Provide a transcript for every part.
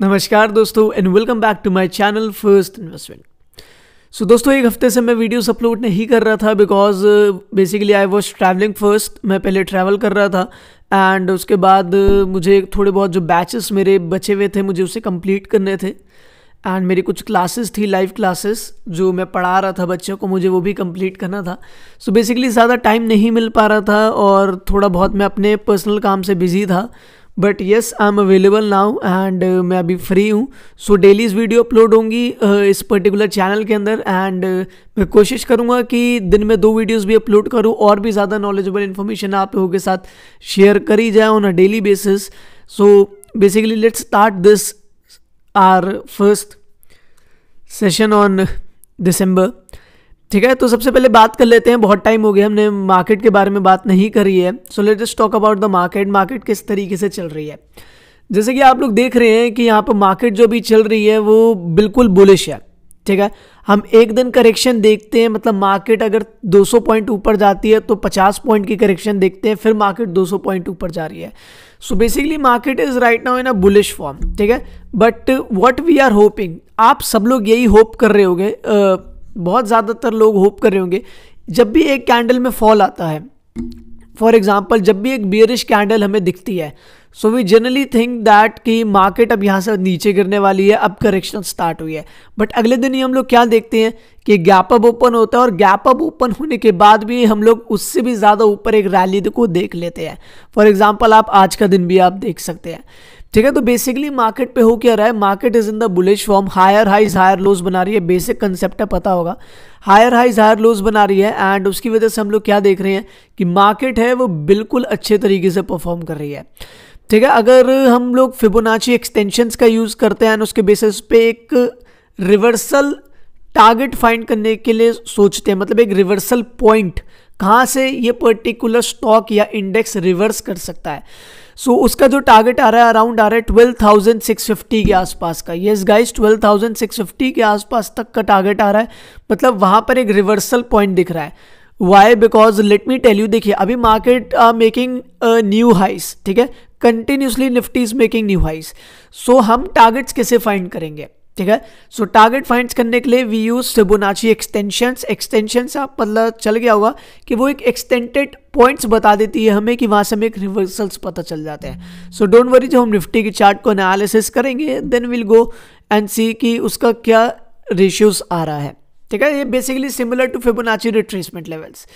नमस्कार दोस्तों and welcome back to my channel first investment so दोस्तों एक हफ्ते से मैं वीडियोस अपलोड नहीं कर रहा था because basically I was travelling first मैं पहले ट्रैवल कर रहा था एंड उसके बाद uh, मुझे थोड़े बहुत जो बैचेस मेरे बचे हुए थे मुझे उसे कंप्लीट करने थे एंड मेरी कुछ क्लासेस थी लाइव क्लासेस जो मैं पढ़ा रहा था बच्चों को मुझे वो भी कंप्लीट करना था सो बेसिकली ज़्यादा टाइम नहीं मिल पा रहा था और थोड़ा बहुत मैं अपने पर्सनल काम से बिज़ी था but yes I am available now and मैं अभी फ्री हूँ सो डेलीज वीडियो अपलोड होंगी uh, इस पर्टिकुलर चैनल के अंदर एंड uh, मैं कोशिश करूँगा कि दिन में दो वीडियोस भी अपलोड करूँ और भी ज़्यादा नॉलेजेबल इन्फॉर्मेशन आप लोगों के साथ शेयर करी जाए on a daily basis so basically let's start this our first session on December ठीक है तो सबसे पहले बात कर लेते हैं बहुत टाइम हो गया हमने मार्केट के बारे में बात नहीं करी है so let just talk about the market market किस तरीके से चल रही है जैसे कि आप लोग देख रहे हैं कि यहाँ पर मार्केट जो भी चल रही है वो बिल्कुल बुलिश है ठीक है हम एक दिन करेक्शन देखते हैं मतलब मार्केट अगर 200 पॉइंट ऊपर जाती है तो 50 पॉइंट की करेक्शन देखते हैं फिर मार्केट 200 पॉइंट ऊपर जा रही है so basically market is right now in a bullish form ठीक है but what we are hoping आप सब लोग यही होप कर रहे होगे बहुत ज़्यादातर लोग होप कर रहे होंगे जब भी एक कैंडल में फॉल आता है फॉर एग्जाम्पल जब भी एक बियरिश कैंडल हमें दिखती है so we generally think that कि मार्केट अब यहाँ से नीचे गिरने वाली है अब करेक्शन स्टार्ट हुई है बट अगले दिन ही हम लोग क्या देखते हैं कि गैप अप ओपन होता है और गैप अप ओपन होने के बाद भी हम लोग उससे भी ज़्यादा ऊपर एक रैली को देख लेते हैं फॉर एग्जाम्पल आप आज का दिन भी आप देख सकते हैं ठीक है तो बेसिकली मार्केट पे हो क्या रहा है market is in the bullish form higher highs higher lows बना रही है बेसिक कंसेप्ट है पता होगा हायर हाइज हायर लोज बना रही है एंड उसकी वजह से हम लोग क्या देख रहे हैं कि मार्केट है वो बिल्कुल अच्छे तरीके से परफॉर्म कर रही है ठीक है अगर हम लोग फिबोनाची एक्सटेंशंस का यूज़ करते हैं एंड उसके बेसिस पे एक रिवर्सल टारगेट फाइंड करने के लिए सोचते हैं मतलब एक रिवर्सल पॉइंट कहाँ से ये पर्टिकुलर स्टॉक या इंडेक्स रिवर्स कर सकता है सो so, उसका जो टारगेट आ रहा है अराउंड आ रहा है ट्वेल्व थाउजेंड सिक्स फिफ्टी के आसपास का yes guys twelve thousand six fifty के आसपास तक का टारगेट आ रहा है मतलब वहाँ पर एक रिवर्सल पॉइंट दिख रहा है why because let me tell you देखिए अभी market are making new highs ठीक है continuously Nifty is making new highs so हम टारगेट्स कैसे फाइंड करेंगे ठीक है सो टारगेट फाइंड करने के लिए वी यूज एक्सटेंशन एक्सटेंशन से आप मतलब चल गया होगा कि वो एक एक्सटेंडेड पॉइंट्स बता देती है हमें कि वहाँ से हमें एक रिवर्सल्स पता चल जाते हैं सो डोंट वरी जो हम निफ्टी के चार्ट को एनालिसिस करेंगे then will go and see कि उसका क्या रेशियोज आ रहा है ठीक है ये basically similar to Fibonacci retracement levels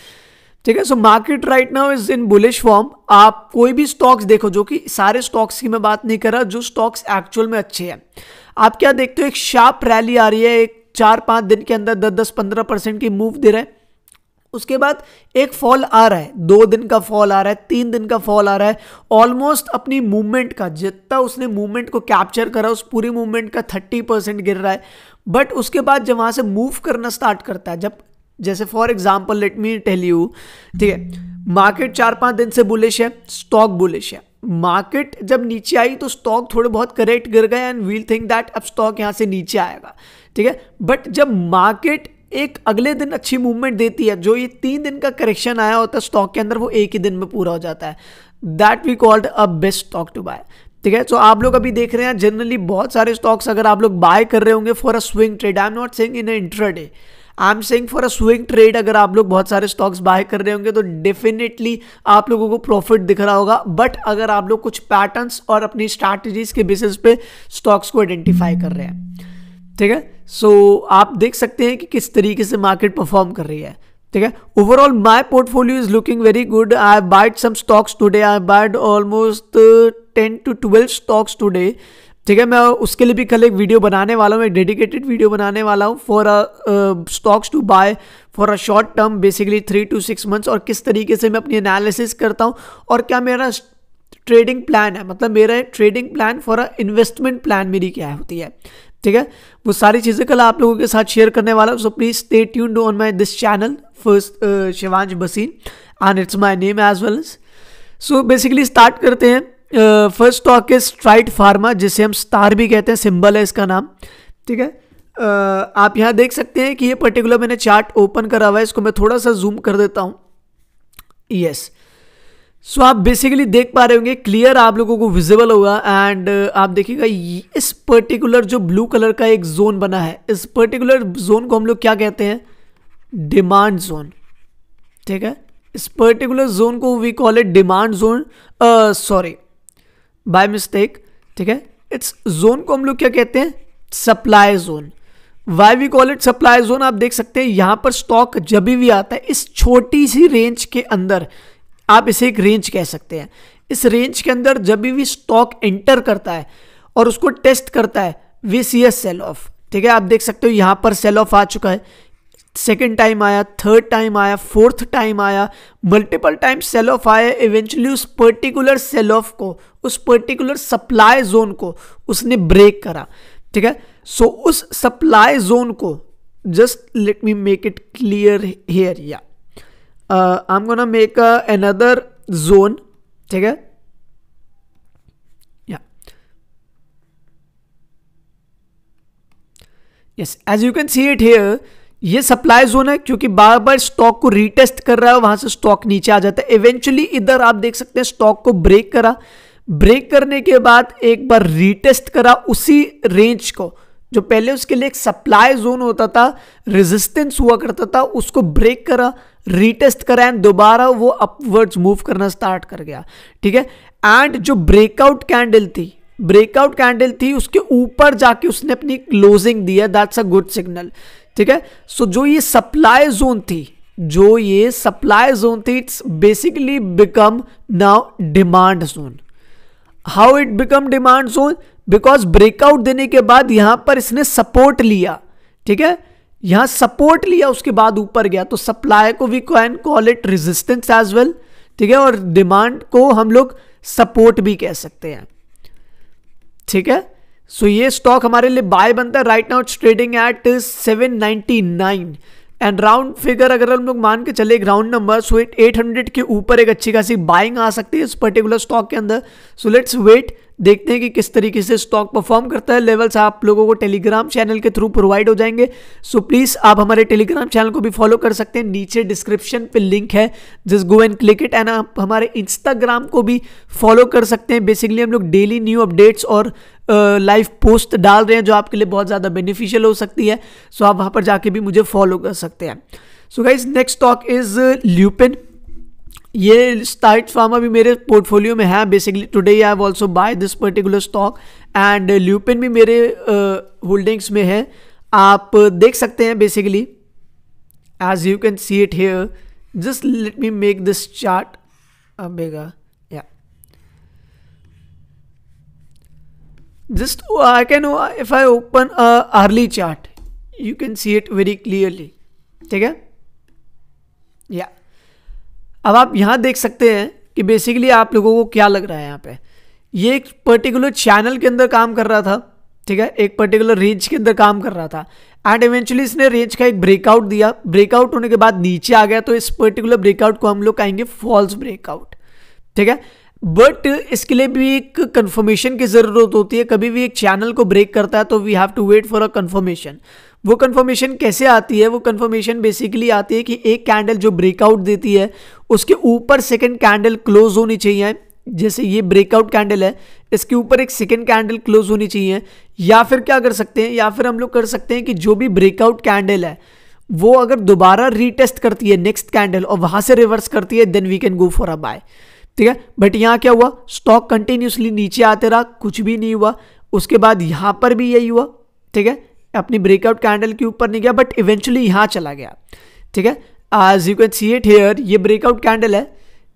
ठीक है so market right now is in bullish form आप कोई भी स्टॉक्स देखो जो कि सारे स्टॉक्स की मैं बात नहीं कर रहा जो स्टॉक्स एक्चुअल में अच्छे हैं आप क्या देखते हो एक शार्प रैली आ रही है एक चार पाँच दिन के अंदर दस दस पंद्रह परसेंट की मूव दे रहा है उसके बाद एक फॉल आ रहा है दो दिन का फॉल आ रहा है तीन दिन का फॉल आ रहा है ऑलमोस्ट अपनी मूवमेंट का जितना उसने मूवमेंट को कैप्चर करा उस पूरी मूवमेंट का थर्टी परसेंट गिर रहा है बट उसके बाद जब वहाँ से मूव करना स्टार्ट करता है जब जैसे for example let me tell you ठीक है मार्केट चार पाँच दिन से बुलिश है स्टॉक बुलिश है मार्केट जब नीचे आई तो स्टॉक थोड़े बहुत करेक्ट कर गए एंड वील थिंक दैट अब स्टॉक यहाँ से नीचे आएगा ठीक है बट जब मार्केट एक अगले दिन अच्छी मूवमेंट देती है जो ये तीन दिन का करेक्शन आया होता है स्टॉक के अंदर वो एक ही दिन में पूरा हो जाता है that we called a best stock to buy ठीक है सो आप लोग अभी देख रहे हैं जनरली बहुत सारे स्टॉक्स अगर आप लोग बाय कर रहे होंगे for a swing trade I am not saying in intraday I am saying for a swing trade अगर आप लोग बहुत सारे स्टॉक्स बाय कर रहे होंगे तो डेफिनेटली आप लोगों को प्रॉफिट दिख रहा होगा बट अगर आप लोग कुछ पैटर्न्स और अपनी स्ट्रैटेजीज के बेसिस पे स्टॉक्स को आइडेंटिफाई कर रहे हैं ठीक है सो आप देख सकते हैं कि किस तरीके से मार्केट परफॉर्म कर रही है ठीक है overall my portfolio is looking very good I buyed some stocks today I buyed almost ten to twelve stocks today ठीक है मैं उसके लिए भी कल एक वीडियो बनाने वाला हूँ एक डेडिकेटेड वीडियो बनाने वाला हूँ for a stocks to buy for a short term basically three to six months और किस तरीके से मैं अपनी एनालिसिस करता हूँ और क्या मेरा ट्रेडिंग प्लान है मतलब मेरा trading plan for a investment plan मेरी क्या होती है ठीक है वो सारी चीज़ें कल आप लोगों के साथ शेयर करने वाला हूँ so please stay tuned on my this channel first Shivansh बसीन and it's my name as well so basically स्टार्ट करते हैं first stock is Strides pharma जिसे हम स्टार भी कहते हैं सिंबल है इसका नाम ठीक है uh, आप यहाँ देख सकते हैं कि ये पर्टिकुलर मैंने चार्ट ओपन करा हुआ है इसको मैं थोड़ा सा जूम कर देता हूँ यस yes. सो so, आप बेसिकली देख पा रहे होंगे क्लियर आप लोगों को विजिबल होगा एंड आप देखिएगा इस पर्टिकुलर जो ब्लू कलर का एक जोन बना है इस पर्टिकुलर जोन को हम लोग क्या कहते हैं डिमांड जोन ठीक है इस पर्टिकुलर जोन को we call it demand zone sorry by mistake ठीक है इट्स जोन को हम लोग क्या कहते हैं supply zone why we call it supply zone आप देख सकते हैं यहाँ पर स्टॉक जब भी आता है इस छोटी सी रेंज के अंदर आप इसे एक रेंज कह सकते हैं इस रेंज के अंदर जब भी स्टॉक एंटर करता है और उसको टेस्ट करता है we see as sell off ठीक है आप देख सकते हो यहाँ पर सेल ऑफ आ चुका है सेकेंड टाइम आया थर्ड टाइम आया फोर्थ टाइम आया मल्टीपल टाइम सेल ऑफ आया इवेंचुअली उस पर्टिकुलर सेल ऑफ को उस पर्टिकुलर सप्लाई जोन को उसने ब्रेक करा ठीक है सो उस सप्लाई जोन को just let me make it clear here या I am gonna make another zone ठीक है Yes, as you can see it here, ये सप्लाई जोन है क्योंकि बार बार स्टॉक को रीटेस्ट कर रहा है वहां से स्टॉक नीचे आ जाता है इवेंचुअली इधर आप देख सकते हैं स्टॉक को ब्रेक करा ब्रेक करने के बाद एक बार रीटेस्ट करा उसी रेंज को जो पहले उसके लिए एक सप्लाई जोन होता था रेजिस्टेंस हुआ करता था उसको ब्रेक करा रीटेस्ट करा एंड दोबारा वो अपवर्ड्स मूव करना स्टार्ट कर गया ठीक है एंड जो ब्रेकआउट कैंडल थी ब्रेकआउट कैंडल थी उसके ऊपर जाके उसने अपनी क्लोजिंग दी है दैट्स अ गुड सिग्नल ठीक है सो जो ये सप्लाई जोन थी जो ये सप्लाई जोन थी it's basically become now demand zone how it become demand zone because breakout देने के बाद यहां पर इसने सपोर्ट लिया ठीक है यहां सपोर्ट लिया उसके बाद ऊपर गया तो सप्लाई को we can call it resistance as well ठीक है और डिमांड को हम लोग सपोर्ट भी कह सकते हैं ठीक है सो so, ये स्टॉक हमारे लिए बाय बनता है right now trading at seven ninety nine and round figure अगर हम लोग मान के चले ground number so eight eight hundred के ऊपर एक अच्छी खासी बाइंग आ सकती है इस पर्टिकुलर स्टॉक के अंदर सो लेट्स वेट देखते हैं कि किस तरीके से स्टॉक परफॉर्म करता है लेवल्स आप लोगों को टेलीग्राम चैनल के थ्रू प्रोवाइड हो जाएंगे सो so प्लीज़ आप हमारे टेलीग्राम चैनल को भी फॉलो कर सकते हैं नीचे डिस्क्रिप्शन पे लिंक है just go and click it and आप हमारे इंस्टाग्राम को भी फॉलो कर सकते हैं बेसिकली हम लोग डेली न्यू अपडेट्स और लाइव पोस्ट डाल रहे हैं जो आपके लिए बहुत ज़्यादा बेनिफिशियल हो सकती है सो आप वहाँ पर जाके भी मुझे फॉलो कर सकते हैं so guys next talk is Lupin ये स्टार्ट फार्मा भी मेरे पोर्टफोलियो में है basically today I have also buy this particular stock and Lupin भी मेरे होल्डिंग्स uh, में है आप देख सकते हैं basically as you can see it here just let me make this chart अबेगा just oh, I can oh, if I open a hourly chart you can see it very clearly ठीक है या अब आप यहां देख सकते हैं कि बेसिकली आप लोगों को क्या लग रहा है यहां पे ये एक पर्टिकुलर चैनल के अंदर काम कर रहा था ठीक है एक पर्टिकुलर रेंज के अंदर काम कर रहा था एंड इवेंचुअली इसने रेंज का एक ब्रेकआउट दिया ब्रेकआउट होने के बाद नीचे आ गया तो इस पर्टिकुलर ब्रेकआउट को हम लोग कहेंगे फॉल्स ब्रेकआउट ठीक है बट इसके लिए भी एक कंफर्मेशन की ज़रूरत होती है कभी भी एक चैनल को ब्रेक करता है तो we have to wait for a confirmation वो कंफर्मेशन कैसे आती है वो कंफर्मेशन बेसिकली आती है कि एक कैंडल जो ब्रेकआउट देती है उसके ऊपर सेकेंड कैंडल क्लोज होनी चाहिए जैसे ये ब्रेकआउट कैंडल है इसके ऊपर एक सेकेंड कैंडल क्लोज होनी चाहिए या फिर क्या कर सकते हैं या फिर हम लोग कर सकते हैं कि जो भी ब्रेकआउट कैंडल है वो अगर दोबारा रीटेस्ट करती है नेक्स्ट कैंडल और वहाँ से रिवर्स करती है then we can go for a buy ठीक है बट यहाँ क्या हुआ स्टॉक कंटिन्यूसली नीचे आते रहा कुछ भी नहीं हुआ उसके बाद यहाँ पर भी यही हुआ ठीक है अपनी ब्रेकआउट कैंडल के ऊपर नहीं गया बट इवेंचुअली यहाँ चला गया ठीक है आज you can see it here ये ब्रेकआउट कैंडल है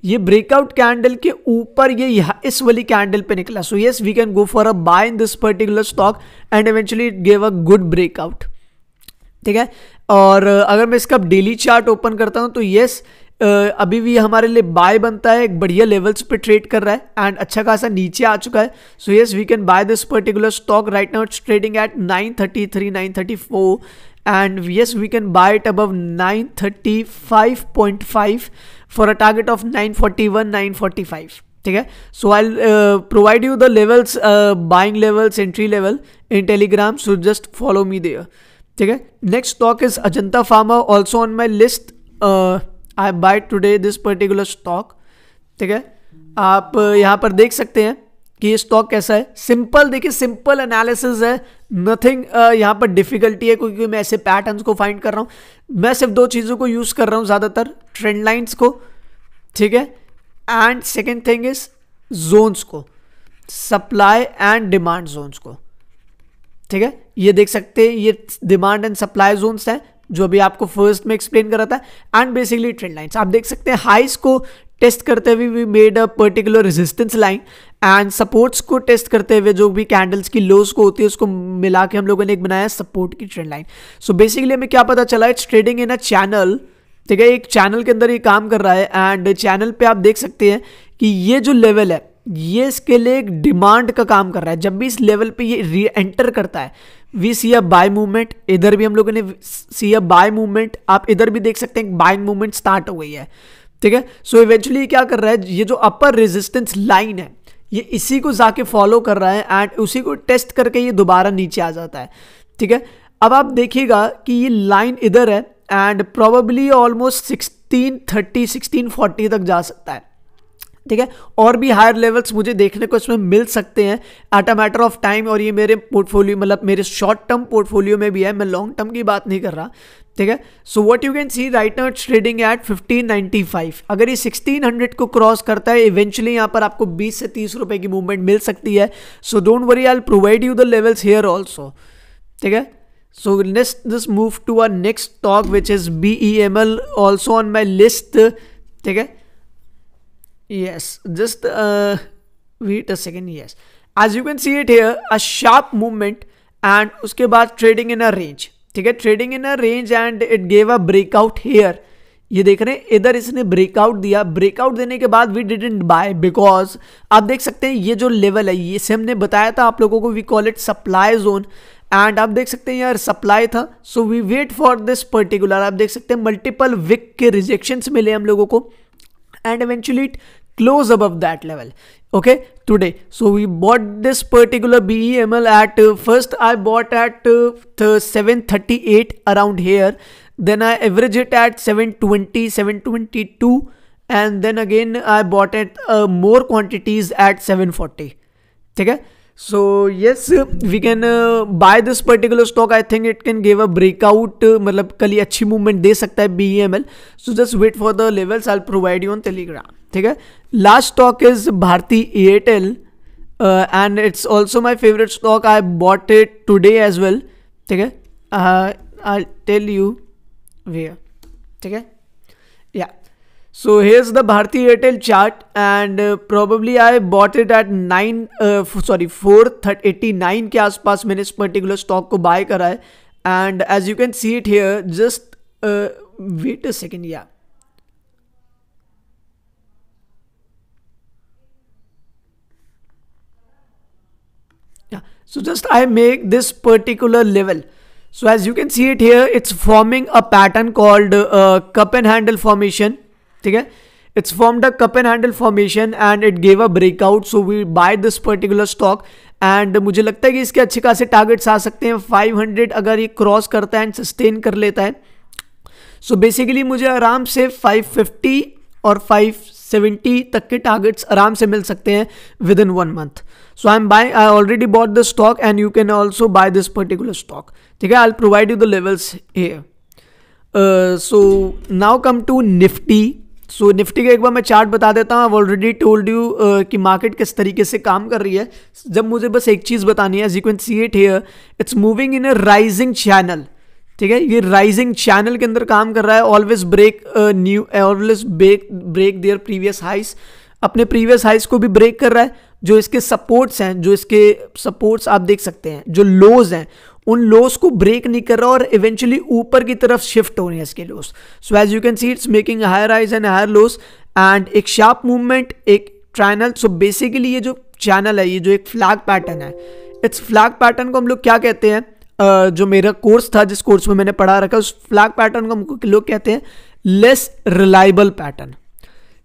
ये ब्रेकआउट कैंडल के ऊपर ये यहाँ इस वाली कैंडल पे निकला so yes we can go for a buy in this particular stock and eventually it gave a good breakout ठीक है और अगर मैं इसका डेली चार्ट ओपन करता हूँ तो येस अभी भी हमारे लिए बाय बनता है एक बढ़िया लेवल्स पे ट्रेड कर रहा है एंड अच्छा खासा नीचे आ चुका है so yes we can buy this particular stock right now it's trading at nine thirty three nine thirty four thirty five point five for a target 935.5 nine forty one nine 941 945 ठीक है so I provide you the levels buying levels entry level in Telegram so just follow me there ठीक है next stock is Ajanta pharma also on my list I buy today this particular stock ठीक है आप uh, यहाँ पर देख सकते हैं कि ये स्टॉक कैसा है सिंपल देखिए सिंपल एनालिसिस है नथिंग uh, यहाँ पर डिफिकल्टी है क्योंकि मैं ऐसे पैटर्न्स को फाइंड कर रहा हूँ मैं सिर्फ दो चीज़ों को यूज़ कर रहा हूँ ज़्यादातर ट्रेंड लाइन्स को ठीक है and second thing is zones को सप्लाई एंड डिमांड जोन्स को ठीक है ये देख सकते हैं ये डिमांड एंड सप्लाई जोन्स हैं जो अभी आपको फर्स्ट में एक्सप्लेन करा था एंड बेसिकली ट्रेंड लाइन्स आप देख सकते हैं हाइस को टेस्ट करते हुए we made a particular resistance line and supports को टेस्ट करते हुए जो भी कैंडल्स की लोस को होती है उसको मिला के हम लोगों ने एक बनाया सपोर्ट की ट्रेंड लाइन सो बेसिकली हमें क्या पता चला it's trading in a channel ठीक है एक चैनल के अंदर ये काम कर रहा है एंड चैनल पे आप देख सकते हैं कि ये जो लेवल है ये इसके लिए एक डिमांड का काम कर रहा है जब भी इस लेवल पे ये री एंटर करता है we see a buy movement इधर भी हम लोगों ने सी अ बाय मूवमेंट आप इधर भी देख सकते हैं बाइंग मूवमेंट स्टार्ट हो गई है ठीक है सो इवेंचुअली क्या कर रहा है ये जो अपर रेजिस्टेंस लाइन है ये इसी को जाके फॉलो कर रहा है एंड उसी को टेस्ट करके ये दोबारा नीचे आ जाता है ठीक है अब आप देखिएगा कि ये लाइन इधर है and probably almost sixteen thirty sixteen forty तक जा सकता है ठीक है और भी हायर लेवल्स मुझे देखने को इसमें मिल सकते हैं at a matter of time और ये मेरे पोर्टफोलियो मतलब मेरे शॉर्ट टर्म पोर्टफोलियो में भी है मैं लॉन्ग टर्म की बात नहीं कर रहा ठीक है so what you can see right now trading at fifteen ninety five अगर ये सिक्सटीन हंड्रेड को क्रॉस करता है इवेंचुअली यहाँ पर आपको बीस से तीस रुपए की मूवमेंट मिल सकती है so don't worry I provide you the levels here also ठीक है so this move to our next talk which is B E M L also on my list ठीक है Yes, just uh, wait a second. Yes, as you can see it here, a sharp movement and उसके बाद trading in a range. ठीक है trading in a range and it gave a breakout here. ये देख रहे हैं इधर इसने ब्रेकआउट दिया ब्रेकआउट देने के बाद वी डिडेंट बाय बिकॉज आप देख सकते हैं ये जो लेवल है ये से हमने बताया था आप लोगों को we call it supply zone and आप देख सकते हैं यार सप्लाई था so we wait for this particular आप देख सकते हैं मल्टीपल विक के रिजेक्शन मिले हम लोगों को and eventually it close above that level okay today so we bought this particular beml at uh, first i bought at uh, 738 around here then i average it at 720 722 and then again i bought it uh, more quantities at 740 okay so yes we can uh, buy this particular stock i think it can give a breakout uh, मतलब कल ही अच्छी movement दे सकता है B M L so just wait for the levels I provide you on Telegram ठीक है last stock is Bharti Airtel and it's also my favourite stock I bought it today as well ठीक है आई टेल यू वेयर ठीक है So here's the Bharti Airtel chart and uh, probably I bought it at 9 uh, sorry 489 के आसपास मैंने इस particular stock को buy and as you can see it here just uh, wait a second yeah yeah so just I make this particular level so as you can see it here it's forming a pattern called uh, cup and handle formation ठीक है it's form the cup and handle formation and it gave a breakout so we buy this particular stock and मुझे लगता है कि इसके अच्छे खासे targets आ सकते हैं 500 अगर ये क्रॉस करता है एंड सस्टेन कर लेता है सो so बेसिकली मुझे आराम से 550 और 570 तक के टारगेट्स आराम से मिल सकते हैं within one month so I am buy I already bought the stock and you can also buy this particular stock ठीक है I provide you the levels a so now come to Nifty so so, Nifty का एक बार मैं chart बता देता हूँ already told you कि मार्केट किस तरीके से काम कर रही है जब मुझे बस एक चीज़ बतानी है as see at here it's moving in a rising channel ठीक है ये राइजिंग चैनल के अंदर काम कर रहा है always break new always break break their previous highs अपने प्रीवियस हाइस को भी ब्रेक कर रहा है जो इसके सपोर्ट्स हैं जो इसके सपोर्ट्स आप देख सकते हैं जो लोज हैं उन लोस को ब्रेक नहीं कर रहा और इवेंचुअली ऊपर की तरफ शिफ्ट हो रहे हैं इसके lows so as you can see it's making higher highs and higher lows and एक शार्प मूवमेंट एक ट्रैनल सो बेसिकली ये जो चैनल है ये जो एक फ्लैग पैटर्न है इट्स फ्लैग पैटर्न को हम लोग क्या कहते हैं Uh, जो मेरा कोर्स था जिस कोर्स में मैंने पढ़ा रखा उस फ्लैग पैटर्न को हम लोग कहते हैं लेस रिलायबल पैटर्न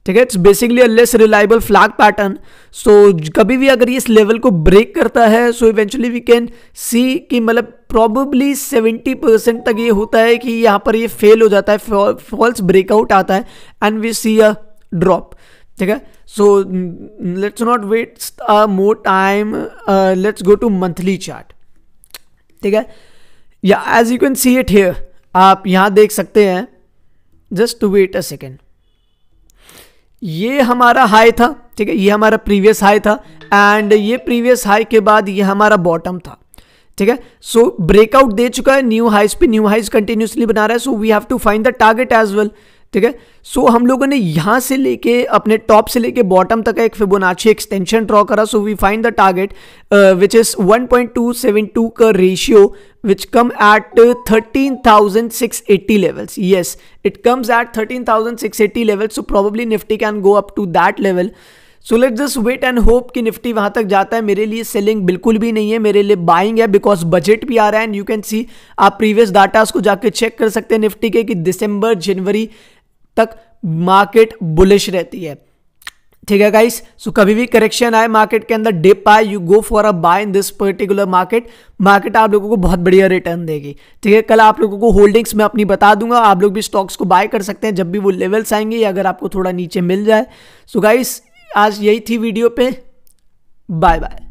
ठीक है it's basically a less reliable flag pattern so कभी भी अगर ये इस लेवल को ब्रेक करता है so eventually we can see कि मतलब प्रॉबली 70 परसेंट तक ये होता है कि यहाँ पर ये फेल हो जाता है फॉल्स ब्रेकआउट आता है and we see a drop ठीक है so let's not wait a more time let's go to monthly chart ठीक है या as you can see it here आप यहाँ देख सकते हैं just to wait a second ये हमारा हाई था ठीक है ये हमारा प्रीवियस हाई था एंड ये प्रीवियस हाई के बाद ये हमारा बॉटम था ठीक है सो ब्रेकआउट दे चुका है न्यू हाइज पे न्यू हाइज कंटिन्यूसली बना रहा है so we have to find the target as well ठीक है सो हम लोगों ने यहां से लेके अपने टॉप से लेके बॉटम तक एक फिबोनाची एक्सटेंशन ड्रॉ करा so we find the target which is 1.272 का ratio which come at 13,680 levels yes it comes at 13,680 levels so probably Nifty can go up to that level so let just wait and hope कि निफ्टी वहां तक जाता है मेरे लिए selling बिल्कुल भी नहीं है मेरे लिए बाइंग है बिकॉज बजट भी आ रहा है एंड यू कैन सी आप प्रीवियस डाटाज को जाके चेक कर सकते हैं निफ्टी के कि दिसंबर जनवरी तक मार्केट बुलिश रहती है ठीक है गाइस सो कभी भी करेक्शन आए मार्केट के अंदर डिप आए you go for a buy in this particular market market आप लोगों को बहुत बढ़िया रिटर्न देगी ठीक है कल आप लोगों को होल्डिंग्स मैं अपनी बता दूंगा आप लोग भी स्टॉक्स को बाय कर सकते हैं जब भी वो लेवल्स आएंगे या अगर आपको थोड़ा नीचे मिल जाए सो so गाइस आज यही थी वीडियो पे बाय बाय